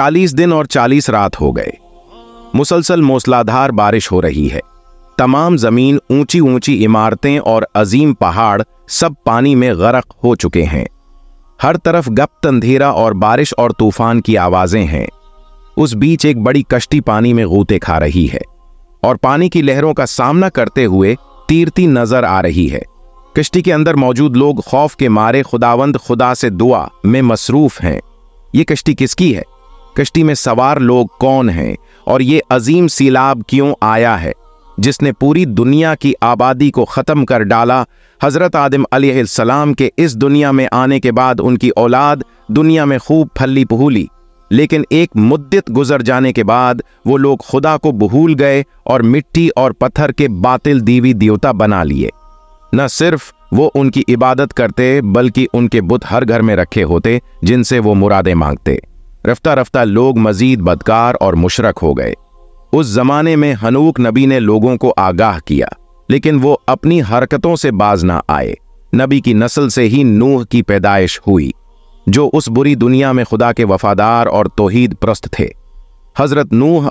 चालीस दिन और चालीस रात हो गए मुसलसल मौसलाधार बारिश हो रही है तमाम जमीन ऊंची ऊंची इमारतें और अजीम पहाड़ सब पानी में गरक हो चुके हैं हर तरफ गप्त अंधेरा और बारिश और तूफान की आवाजें हैं उस बीच एक बड़ी कश्ती पानी में गूते खा रही है और पानी की लहरों का सामना करते हुए तीरती नजर आ रही है कश्ती के अंदर मौजूद लोग खौफ के मारे खुदावंद खुदा से दुआ में मसरूफ हैं ये कश्ती किसकी है कश्ती में सवार लोग कौन हैं और ये अजीम सीलाब क्यों आया है जिसने पूरी दुनिया की आबादी को ख़त्म कर डाला हज़रत आदम सलाम के इस दुनिया में आने के बाद उनकी औलाद दुनिया में खूब फली पहूली लेकिन एक मुद्दत गुजर जाने के बाद वो लोग खुदा को बहूल गए और मिट्टी और पत्थर के बातिल दीवी देवता बना लिए न सिर्फ वो उनकी इबादत करते बल्कि उनके बुत हर घर में रखे होते जिनसे वो मुरादें मांगते रफ्ता रफ्ता लोग मजीद बदकार और मुशरक हो गए उस जमाने में हनूक नबी ने लोगों को आगाह किया लेकिन वो अपनी हरकतों से बाज ना आए नबी की नस्ल से ही नूह की पैदाइश हुई जो उस बुरी दुनिया में खुदा के वफादार और तोहीद प्रस्त थे हज़रत नूह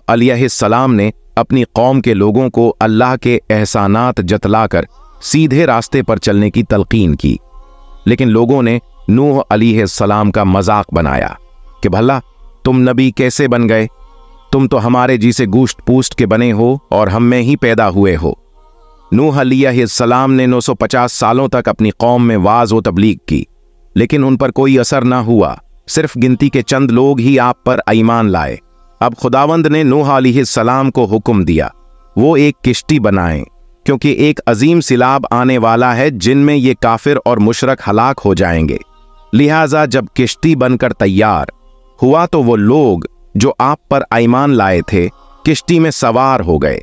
सलाम ने अपनी कौम के लोगों को अल्लाह के एहसानात जतलाकर सीधे रास्ते पर चलने की तलकीन की लेकिन लोगों ने नूह सलाम का मजाक बनाया कि भला तुम नबी कैसे बन गए तुम तो हमारे जी से गोश्त पूस्ट के बने हो और हम में ही पैदा हुए हो नूह सलाम ने 950 सालों तक अपनी कौम में वाज व तबलीग की लेकिन उन पर कोई असर ना हुआ सिर्फ गिनती के चंद लोग ही आप पर ईमान लाए अब खुदावंद ने नूह सलाम को हुक्म दिया वो एक किश्ती बनाएं क्योंकि एक अजीम सिलाब आने वाला है जिनमें ये काफिर और मुशरक हलाक हो जाएंगे लिहाजा जब किश्ती बनकर तैयार हुआ तो वो लोग जो आप पर ईमान लाए थे किश्ती में सवार हो गए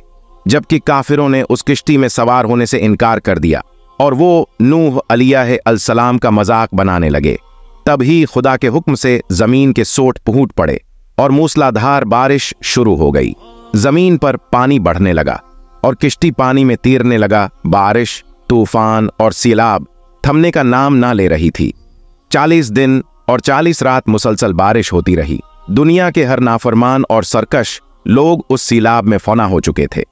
जबकि काफिरों ने उस किश्ती में सवार होने से इनकार कर दिया और वो नूह अलिया अलसलाम का मजाक बनाने लगे तभी खुदा के हुक्म से जमीन के सोट पहुंट पड़े और मूसलाधार बारिश शुरू हो गई जमीन पर पानी बढ़ने लगा और किश्ती पानी में तीरने लगा बारिश तूफान और सीलाब थमने का नाम ना ले रही थी चालीस दिन और 40 रात मुसलसल बारिश होती रही दुनिया के हर नाफरमान और सरकश लोग उस सीलाब में फना हो चुके थे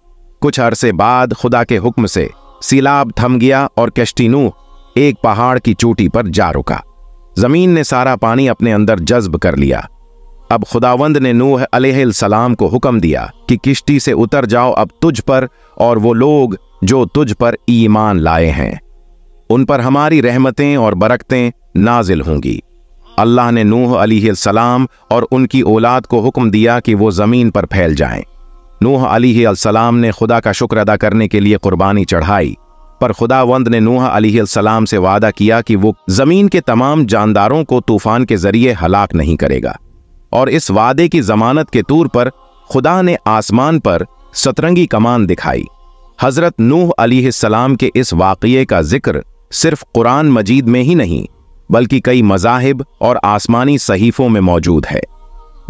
कुछ अरसे बाद खुदा के हुक्म से सीलाब थम गया और कश्तीनू एक पहाड़ की चोटी पर जा रुका जमीन ने सारा पानी अपने अंदर जज्ब कर लिया अब खुदावंद ने नूह सलाम को हुक्म दिया कि किश्ती से उतर जाओ अब तुझ पर और वो लोग जो तुझ पर ईमान लाए हैं उन पर हमारी रहमतें और बरकतें नाजिल होंगी अल्लाह ने नूह अलीसलाम और उनकी औलाद को हुक्म दिया कि वो ज़मीन पर फैल जाएं। नूह अलीसलाम ने खुदा का शुक्र अदा करने के लिए कुर्बानी चढ़ाई पर खुदावंद ने नूह अलीसलाम से वादा किया कि वो ज़मीन के तमाम जानदारों को तूफ़ान के ज़रिए हलाक नहीं करेगा और इस वादे की जमानत के तौर पर खुदा ने आसमान पर सतरंगी कमान दिखाई हज़रत नूह अलीसलाम के इस वाक़े का जिक्र सिर्फ कुरान मजीद में ही नहीं बल्कि कई मजाहिब और आसमानी सहीफ़ों में मौजूद है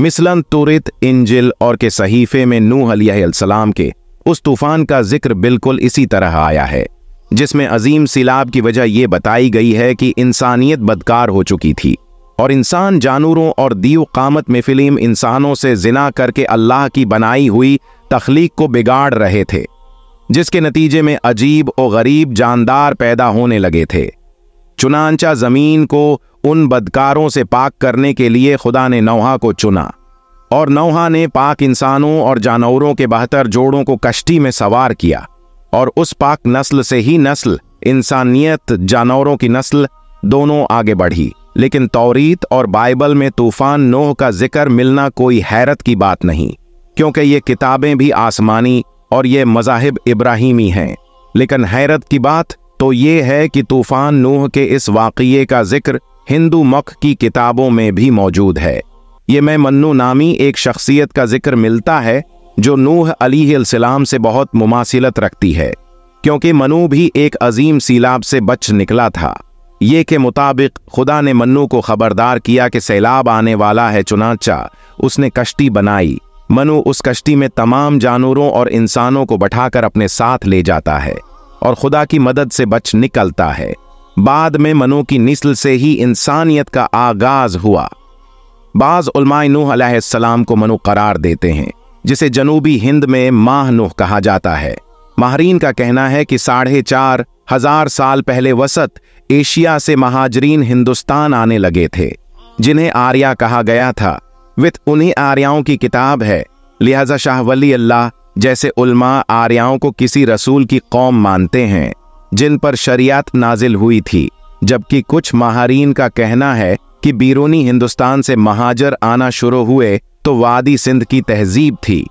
मिसलन तुरित इंजिल और के सहीफे में नूह अलैहिस्सलाम के उस तूफान का जिक्र बिल्कुल इसी तरह आया है जिसमें अजीम सिलाब की वजह यह बताई गई है कि इंसानियत बदकार हो चुकी थी और इंसान जानवरों और दीव कामत में फिल्म इंसानों से जिना करके अल्लाह की बनाई हुई तख्लीक को बिगाड़ रहे थे जिसके नतीजे में अजीब और गरीब जानदार पैदा होने लगे थे चुनानचा ज़मीन को उन बदकारों से पाक करने के लिए खुदा ने नौहा को चुना और नौहा ने पाक इंसानों और जानवरों के बेहतर जोड़ों को कश्ती में सवार किया और उस पाक नस्ल से ही नस्ल इंसानियत जानवरों की नस्ल दोनों आगे बढ़ी लेकिन तौरीत और बाइबल में तूफान नोह का जिक्र मिलना कोई हैरत की बात नहीं क्योंकि ये किताबें भी आसमानी और ये मजाहिब इब्राहिमी हैं लेकिन हैरत की बात तो ये है कि तूफान नूह के इस वाक़े का जिक्र हिंदू मख की किताबों में भी मौजूद है ये मैं मन्नू नामी एक शख्सियत का जिक्र मिलता है जो नूह अलीसलाम से बहुत मुमासिलत रखती है क्योंकि मनु भी एक अजीम सैलाब से बच निकला था ये के मुताबिक खुदा ने मनु को खबरदार किया कि सैलाब आने वाला है चुनाचा उसने कश्ती बनाई मनु उस कश्ती में तमाम जानवरों और इंसानों को बैठाकर अपने साथ ले जाता है और खुदा की मदद से बच निकलता है बाद में मनु की निस्ल से ही इंसानियत का आगाज हुआ बाज़ नूह को मनु करार देते हैं जिसे जनूबी हिंद में माह नूह कहा जाता है माहरीन का कहना है कि साढ़े चार हजार साल पहले वसत एशिया से महाजरीन हिंदुस्तान आने लगे थे जिन्हें आर्या कहा गया था विथ उन्हीं आर्याओं की किताब है लिहाजा शाह वली अल्लाह जैसे उल्मा आर्याओं को किसी रसूल की कौम मानते हैं जिन पर शरियात नाजिल हुई थी जबकि कुछ महारीन का कहना है कि बीरूनी हिंदुस्तान से महाजर आना शुरू हुए तो वादी सिंध की तहजीब थी